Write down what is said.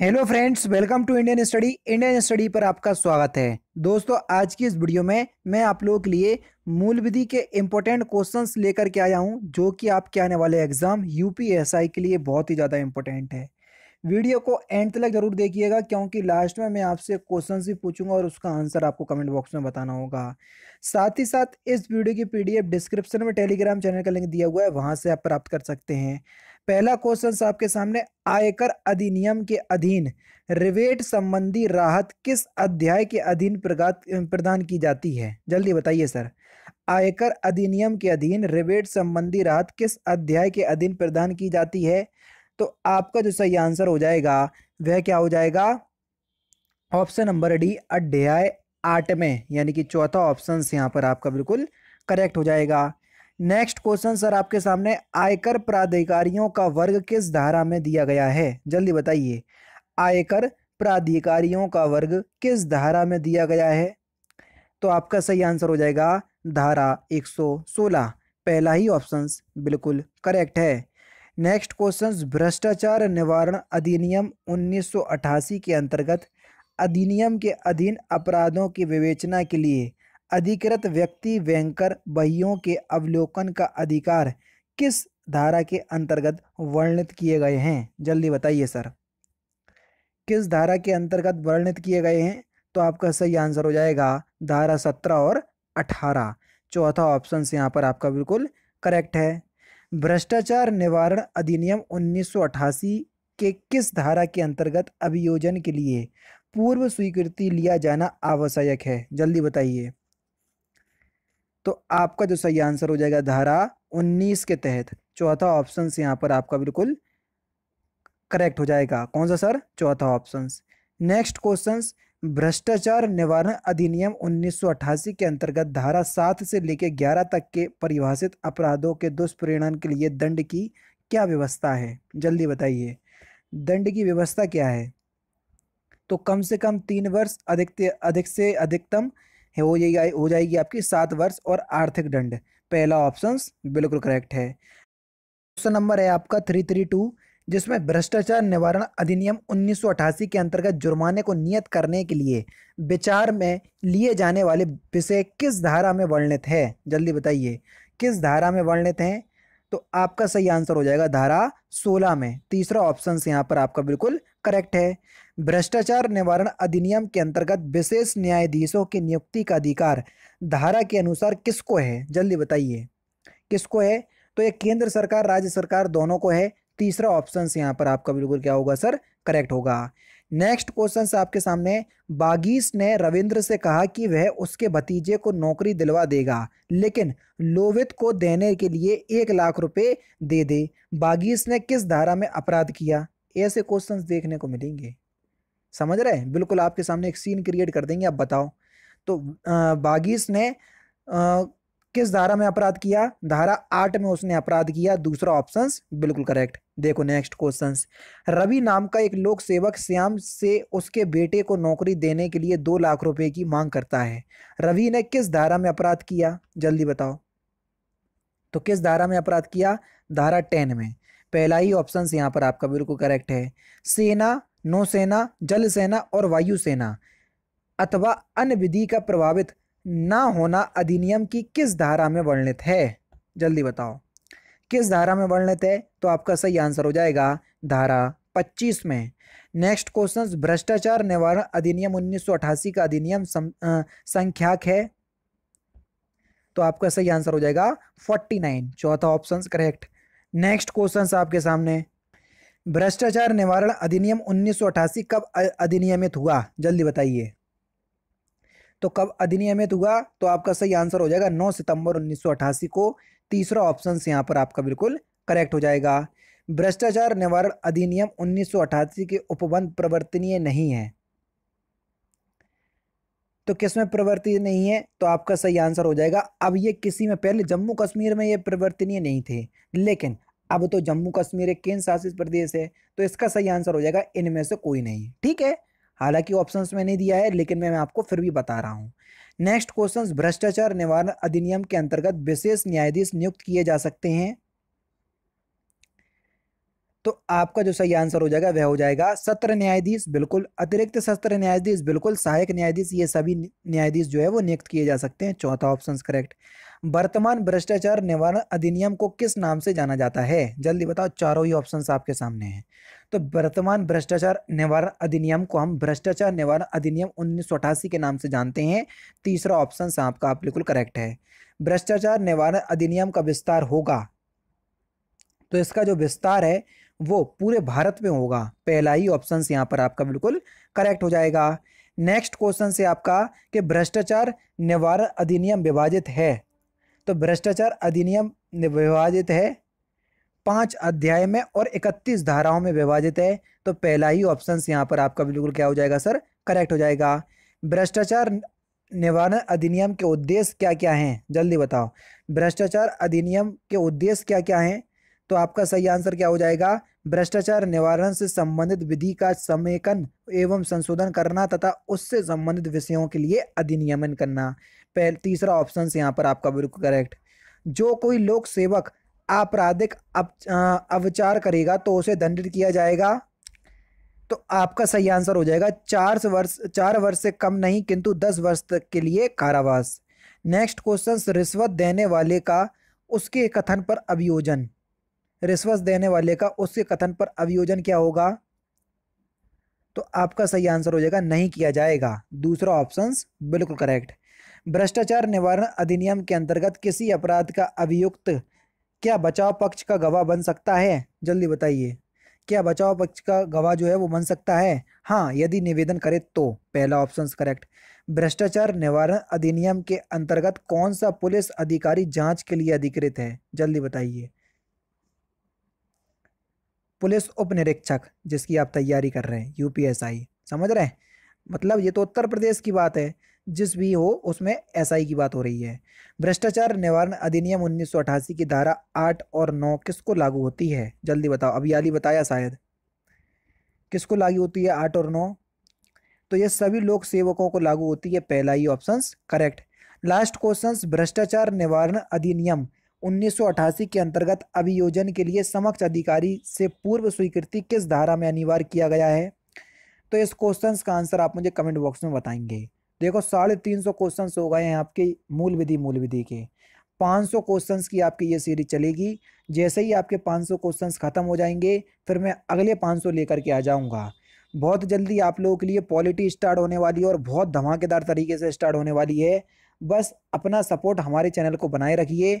hello friends welcome to Indian study Indian study पर आपका स्वागत है दोस्तों आज की इस वीडियो में मैं आप लोगों के लिए मूल विधि के इम्पोर्टेंट क्वेश्चंस लेकर के आया हूं जो कि आपके आने वाले एग्जाम यूपीएसआई के लिए बहुत ही ज़्यादा इम्पोर्टेंट है वीडियो को एंड तक जरूर देखिएगा क्योंकि लास्ट में मैं आपसे क्वेश्चन भी पूछूंगा और उसका आंसर आपको कमेंट बॉक्स में बताना होगा साथ ही साथ इस वीडियो की पीडीएफ डिस्क्रिप्शन में टेलीग्राम चैनल का लिंक दिया हुआ है वहां से आप प्राप्त कर सकते हैं पहला क्वेश्चन आपके सामने आयकर अधिनियम के अधीन रिवेट संबंधी राहत किस अध्याय के अधीन प्रदान की जाती है जल्दी बताइए सर आयकर अधिनियम के अधीन रिवेट संबंधी राहत किस अध्याय के अधीन प्रदान की जाती है तो आपका जो सही आंसर हो जाएगा वह क्या हो जाएगा ऑप्शन नंबर डी अध्याय आठ में यानी कि चौथा ऑप्शन यहाँ पर आपका बिल्कुल करेक्ट हो जाएगा नेक्स्ट क्वेश्चन सर आपके सामने आयकर प्राधिकारियों का वर्ग किस धारा में दिया गया है जल्दी बताइए आयकर प्राधिकारियों का वर्ग किस धारा में दिया गया है तो आपका सही आंसर हो जाएगा धारा 116 पहला ही ऑप्शन बिल्कुल करेक्ट है नेक्स्ट क्वेश्चन भ्रष्टाचार निवारण अधिनियम 1988 के अंतर्गत अधिनियम के अधीन अपराधों की विवेचना के लिए अधिकृत व्यक्ति बैंकर बहियों के अवलोकन का अधिकार किस धारा के अंतर्गत वर्णित किए गए हैं जल्दी बताइए सर किस धारा के अंतर्गत वर्णित किए गए हैं तो आपका सही आंसर हो जाएगा धारा सत्रह और अठारह चौथा ऑप्शन यहाँ पर आपका बिल्कुल करेक्ट है भ्रष्टाचार निवारण अधिनियम 1988 के किस धारा के अंतर्गत अभियोजन के लिए पूर्व स्वीकृति लिया जाना आवश्यक है जल्दी बताइए तो आपका जो सही आंसर हो जाएगा धारा 19 के तहत चौथा ऑप्शन यहाँ पर आपका बिल्कुल करेक्ट हो जाएगा कौन सा सर चौथा ऑप्शन नेक्स्ट क्वेश्चन भ्रष्टाचार निवारण अधिनियम 1988 के अंतर्गत धारा सात से लेकर ग्यारह तक के परिभाषित अपराधों के दुष्परिणाम के लिए दंड की क्या व्यवस्था है जल्दी बताइए दंड की व्यवस्था क्या है तो कम से कम तीन वर्ष अधिक अधिक से अधिकतम हो जाएगी हो जाएगी आपकी सात वर्ष और आर्थिक दंड पहला ऑप्शन बिल्कुल करेक्ट है क्वेश्चन नंबर है आपका थ्री थ्री टू जिसमें भ्रष्टाचार निवारण अधिनियम 1988 के अंतर्गत जुर्माने को नियत करने के लिए विचार में लिए जाने वाले विषय किस धारा में वर्णित है जल्दी बताइए किस धारा में वर्णित हैं तो आपका सही आंसर हो जाएगा धारा 16 में तीसरा ऑप्शन यहाँ पर आपका बिल्कुल करेक्ट है भ्रष्टाचार निवारण अधिनियम के अंतर्गत विशेष न्यायाधीशों की नियुक्ति का अधिकार धारा के अनुसार किसको है जल्दी बताइए किसको है तो ये केंद्र सरकार राज्य सरकार दोनों को है तीसरा ऑप्शन यहाँ पर आपका बिल्कुल क्या होगा सर करेक्ट होगा नेक्स्ट क्वेश्चन आपके सामने बागीश ने रविंद्र से कहा कि वह उसके भतीजे को नौकरी दिलवा देगा लेकिन लोवित को देने के लिए एक लाख रुपए दे दे बागीश ने किस धारा में अपराध किया ऐसे क्वेश्चंस देखने को मिलेंगे समझ रहे हैं बिल्कुल आपके सामने एक सीन क्रिएट कर देंगे आप बताओ तो बागीस ने किस धारा में अपराध किया धारा आठ में उसने अपराध किया दूसरा ऑप्शन बिल्कुल करेक्ट देखो नेक्स्ट क्वेश्चन रवि नाम का एक लोक सेवक श्याम से उसके बेटे को नौकरी देने के लिए दो लाख रुपए की मांग करता है रवि ने किस धारा में अपराध किया जल्दी बताओ तो किस धारा में अपराध किया धारा टेन में पहला ही ऑप्शन यहाँ पर आपका बिल्कुल करेक्ट है सेना नौसेना जल सेना और वायुसेना अथवा अन्य विधि का प्रभावित ना होना अधिनियम की किस धारा में वर्णित है जल्दी बताओ किस धारा में वर्णित है तो आपका सही आंसर हो जाएगा धारा 25 में नेक्स्ट क्वेश्चन भ्रष्टाचार निवारण अधिनियम 1988 का अधिनियम संख्याक है तो आपका सही आंसर हो जाएगा 49 चौथा ऑप्शन करेक्ट नेक्स्ट क्वेश्चन आपके सामने भ्रष्टाचार निवारण अधिनियम 1988 कब अधिनियमित हुआ जल्दी बताइए तो कब अधिनियमित हुआ तो आपका सही आंसर हो जाएगा 9 सितंबर 1988 को तीसरा ऑप्शन यहाँ पर आपका बिल्कुल करेक्ट हो जाएगा भ्रष्टाचार निवारण अधिनियम अठासी के उपबंध प्रवर्तनीय नहीं है तो किस में प्रवर्तनीय नहीं है तो आपका सही आंसर हो जाएगा अब ये किसी में पहले जम्मू कश्मीर में ये प्रवर्तनीय नहीं थे लेकिन अब तो जम्मू कश्मीर एक केंद्र शासित प्रदेश है तो इसका सही आंसर हो जाएगा इनमें से कोई नहीं ठीक है हालांकि ऑप्शंस में नहीं दिया है लेकिन मैं आपको फिर भी बता रहा हूँ नेक्स्ट क्वेश्चन भ्रष्टाचार निवारण अधिनियम के अंतर्गत विशेष न्यायाधीश नियुक्त किए जा सकते हैं तो आपका जो सही आंसर हो जाएगा वह हो जाएगा सत्र न्यायाधीश बिल्कुल अतिरिक्त सत्र न्यायाधीश बिल्कुल सहायक न्यायाधीश ये सभी न्यायाधीश जो है वो नियुक्त किए जा सकते हैं चौथा ऑप्शन करेक्ट वर्तमान भ्रष्टाचार निवारण अधिनियम को किस नाम से जाना जाता है जल्दी बताओ चारों ही ऑप्शन आपके सामने हैं तो वर्तमान भ्रष्टाचार निवारण अधिनियम को हम भ्रष्टाचार निवारण अधिनियम उन्नीस के नाम से जानते हैं तीसरा ऑप्शन आपका आप बिल्कुल करेक्ट है भ्रष्टाचार निवारण अधिनियम का विस्तार होगा तो इसका जो विस्तार है वो पूरे भारत में होगा पहला ही ऑप्शन यहाँ पर आपका बिल्कुल करेक्ट हो जाएगा नेक्स्ट क्वेश्चन से आपका कि भ्रष्टाचार निवारण अधिनियम विभाजित है तो भ्रष्टाचार अधिनियम विभाजित है पांच अध्याय में और इकतीस धाराओं में विभाजित है तो पहला ही ऑप्शन यहाँ पर आपका बिल्कुल क्या हो जाएगा सर करेक्ट हो जाएगा भ्रष्टाचार निवारण अधिनियम के उद्देश्य क्या क्या हैं जल्दी बताओ भ्रष्टाचार अधिनियम के उद्देश्य क्या क्या हैं तो आपका सही आंसर क्या हो जाएगा भ्रष्टाचार निवारण से संबंधित विधि का समेकन एवं संशोधन करना तथा उससे संबंधित विषयों के लिए अधिनियमन करना पहले तीसरा ऑप्शन यहाँ पर आपका बिल्कुल करेक्ट जो कोई लोक सेवक आपराधिक अवचार करेगा तो उसे दंडित किया जाएगा तो आपका सही आंसर हो जाएगा चार वर्ष चार वर्ष से कम नहीं किंतु दस वर्ष तक के लिए कारावास नेक्स्ट क्वेश्चन रिश्वत देने वाले का उसके कथन पर अभियोजन रिश्वत देने वाले का उसके कथन पर अभियोजन क्या होगा तो आपका सही आंसर हो जाएगा नहीं किया जाएगा दूसरा ऑप्शन बिल्कुल करेक्ट भ्रष्टाचार निवारण अधिनियम के अंतर्गत किसी अपराध का अभियुक्त क्या बचाव पक्ष का गवाह बन सकता है जल्दी बताइए क्या बचाव पक्ष का गवाह जो है वो बन सकता है हाँ यदि निवेदन करे तो पहला ऑप्शन करेक्ट भ्रष्टाचार निवारण अधिनियम के अंतर्गत कौन सा पुलिस अधिकारी जांच के लिए अधिकृत है जल्दी बताइए पुलिस उप निरीक्षक जिसकी आप तैयारी कर रहे हैं यूपीएसआई समझ रहे हैं मतलब ये तो उत्तर प्रदेश की बात है जिस भी हो उसमें एसआई की बात हो रही है भ्रष्टाचार निवारण अधिनियम उन्नीस की धारा आठ और नौ किसको लागू होती है जल्दी बताओ अभी याली बताया शायद किसको लागू होती है आठ और नौ तो ये सभी लोक सेवकों को लागू होती है पहला ही ऑप्शन करेक्ट लास्ट क्वेश्चन भ्रष्टाचार निवारण अधिनियम 1988 के अंतर्गत अभियोजन के लिए समक्ष अधिकारी से पूर्व स्वीकृति किस धारा में अनिवार्य किया गया है तो इस क्वेश्चन का आंसर आप मुझे कमेंट बॉक्स में बताएंगे देखो साढ़े तीन सौ क्वेश्चन हो गए हैं आपके मूल विधि मूल विधि के 500 क्वेश्चन की आपकी ये सीरीज चलेगी जैसे ही आपके 500 क्वेश्चन ख़त्म हो जाएंगे फिर मैं अगले 500 लेकर के आ जाऊँगा बहुत जल्दी आप लोगों के लिए पॉलिटी स्टार्ट होने वाली है और बहुत धमाकेदार तरीके से स्टार्ट होने वाली है बस अपना सपोर्ट हमारे चैनल को बनाए रखिए